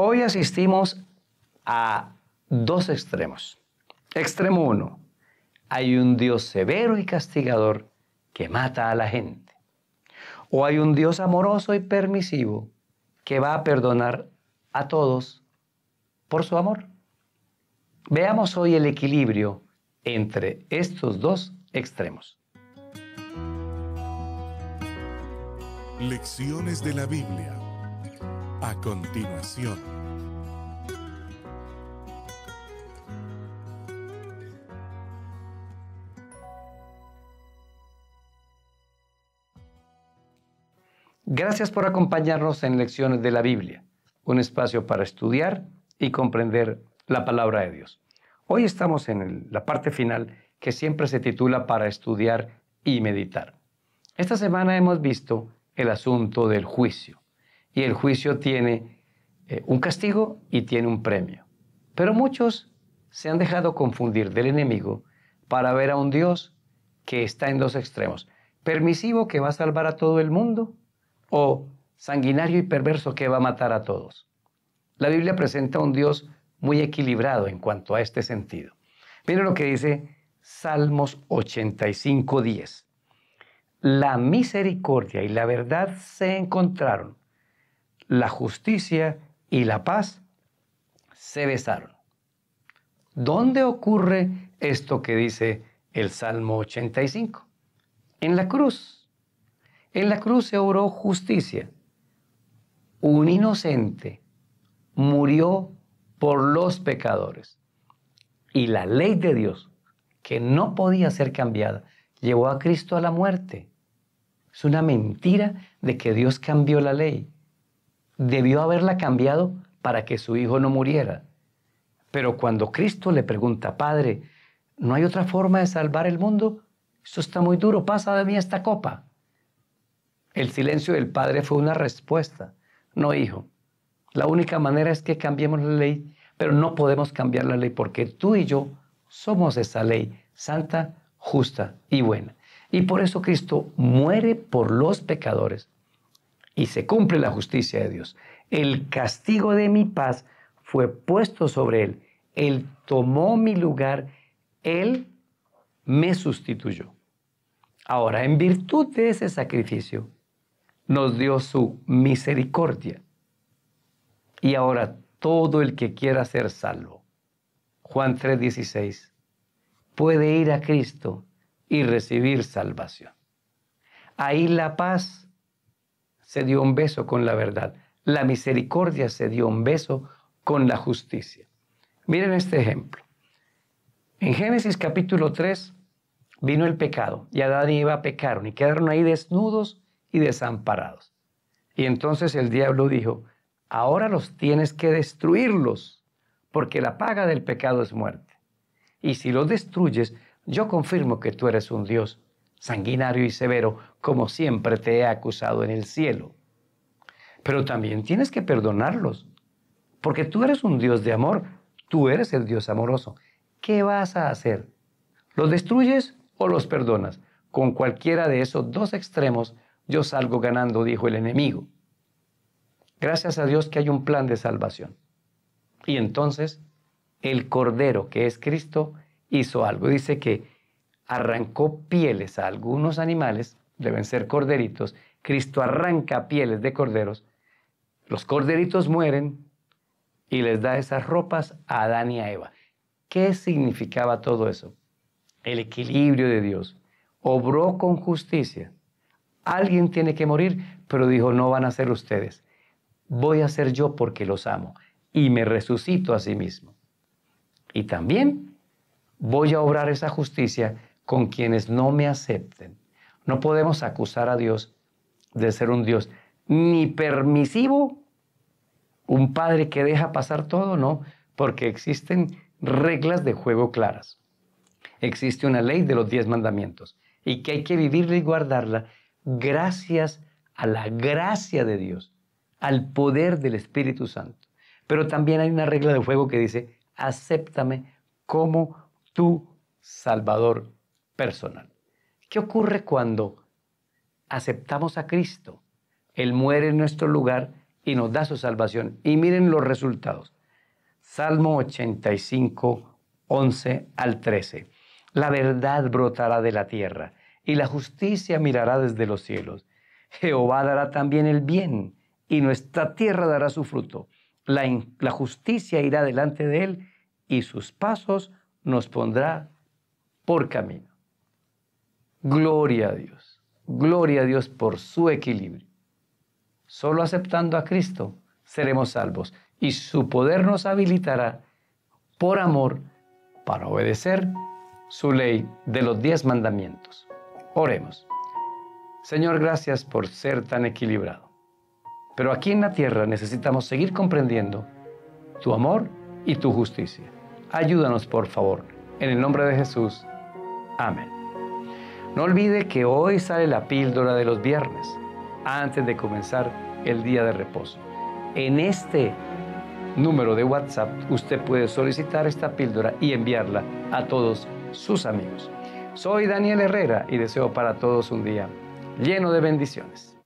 Hoy asistimos a dos extremos. Extremo uno. Hay un Dios severo y castigador que mata a la gente. O hay un Dios amoroso y permisivo que va a perdonar a todos por su amor. Veamos hoy el equilibrio entre estos dos extremos. Lecciones de la Biblia a continuación. Gracias por acompañarnos en Lecciones de la Biblia, un espacio para estudiar y comprender la palabra de Dios. Hoy estamos en la parte final que siempre se titula Para estudiar y meditar. Esta semana hemos visto el asunto del juicio y el juicio tiene eh, un castigo y tiene un premio. Pero muchos se han dejado confundir del enemigo para ver a un Dios que está en dos extremos. Permisivo que va a salvar a todo el mundo o sanguinario y perverso que va a matar a todos. La Biblia presenta a un Dios muy equilibrado en cuanto a este sentido. Miren lo que dice Salmos 85, 10. La misericordia y la verdad se encontraron la justicia y la paz se besaron. ¿Dónde ocurre esto que dice el Salmo 85? En la cruz. En la cruz se oró justicia. Un inocente murió por los pecadores. Y la ley de Dios, que no podía ser cambiada, llevó a Cristo a la muerte. Es una mentira de que Dios cambió la ley debió haberla cambiado para que su hijo no muriera. Pero cuando Cristo le pregunta, Padre, ¿no hay otra forma de salvar el mundo? Eso está muy duro, pasa de mí esta copa. El silencio del Padre fue una respuesta. No, hijo, la única manera es que cambiemos la ley, pero no podemos cambiar la ley porque tú y yo somos esa ley santa, justa y buena. Y por eso Cristo muere por los pecadores y se cumple la justicia de Dios. El castigo de mi paz fue puesto sobre él. Él tomó mi lugar, él me sustituyó. Ahora, en virtud de ese sacrificio, nos dio su misericordia. Y ahora todo el que quiera ser salvo, Juan 3:16, puede ir a Cristo y recibir salvación. Ahí la paz se dio un beso con la verdad. La misericordia se dio un beso con la justicia. Miren este ejemplo. En Génesis capítulo 3 vino el pecado y Adán y Eva pecaron y quedaron ahí desnudos y desamparados. Y entonces el diablo dijo, ahora los tienes que destruirlos porque la paga del pecado es muerte. Y si los destruyes, yo confirmo que tú eres un Dios sanguinario y severo, como siempre te he acusado en el cielo. Pero también tienes que perdonarlos, porque tú eres un Dios de amor, tú eres el Dios amoroso. ¿Qué vas a hacer? ¿Los destruyes o los perdonas? Con cualquiera de esos dos extremos yo salgo ganando, dijo el enemigo. Gracias a Dios que hay un plan de salvación. Y entonces el Cordero, que es Cristo, hizo algo. Dice que arrancó pieles a algunos animales, deben ser corderitos, Cristo arranca pieles de corderos, los corderitos mueren y les da esas ropas a Adán y a Eva. ¿Qué significaba todo eso? El equilibrio de Dios. Obró con justicia. Alguien tiene que morir, pero dijo, no van a ser ustedes. Voy a ser yo porque los amo y me resucito a sí mismo. Y también voy a obrar esa justicia con quienes no me acepten. No podemos acusar a Dios de ser un Dios ni permisivo, un padre que deja pasar todo, no, porque existen reglas de juego claras. Existe una ley de los diez mandamientos y que hay que vivirla y guardarla gracias a la gracia de Dios, al poder del Espíritu Santo. Pero también hay una regla de juego que dice, acéptame como tu Salvador personal. ¿Qué ocurre cuando aceptamos a Cristo? Él muere en nuestro lugar y nos da su salvación. Y miren los resultados. Salmo 85, 11 al 13. La verdad brotará de la tierra y la justicia mirará desde los cielos. Jehová dará también el bien y nuestra tierra dará su fruto. La, la justicia irá delante de él y sus pasos nos pondrá por camino. Gloria a Dios. Gloria a Dios por su equilibrio. Solo aceptando a Cristo seremos salvos y su poder nos habilitará por amor para obedecer su ley de los diez mandamientos. Oremos. Señor, gracias por ser tan equilibrado. Pero aquí en la tierra necesitamos seguir comprendiendo tu amor y tu justicia. Ayúdanos, por favor. En el nombre de Jesús. Amén. No olvide que hoy sale la píldora de los viernes, antes de comenzar el día de reposo. En este número de WhatsApp usted puede solicitar esta píldora y enviarla a todos sus amigos. Soy Daniel Herrera y deseo para todos un día lleno de bendiciones.